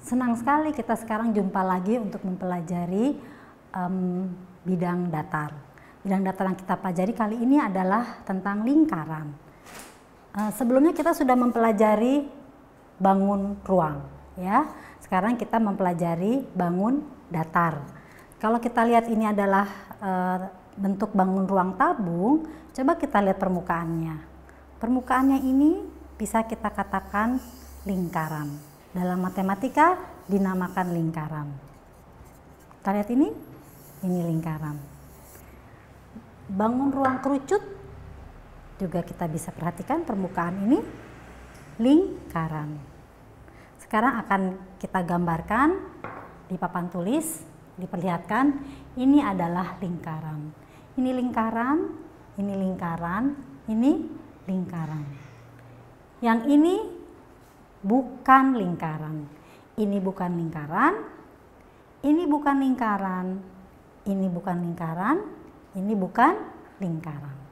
Senang sekali kita sekarang jumpa lagi untuk mempelajari um, bidang datar. Bidang datar yang kita pelajari kali ini adalah tentang lingkaran. Uh, sebelumnya kita sudah mempelajari bangun ruang, ya. Sekarang kita mempelajari bangun datar. Kalau kita lihat ini adalah uh, bentuk bangun ruang tabung, coba kita lihat permukaannya. Permukaannya ini bisa kita katakan lingkaran dalam matematika dinamakan lingkaran. Kita lihat ini, ini lingkaran. Bangun ruang kerucut juga kita bisa perhatikan permukaan ini lingkaran. Sekarang akan kita gambarkan di papan tulis, diperlihatkan ini adalah lingkaran. Ini lingkaran, ini lingkaran, ini lingkaran. Yang ini bukan lingkaran. Ini bukan lingkaran, ini bukan lingkaran, ini bukan lingkaran, ini bukan lingkaran.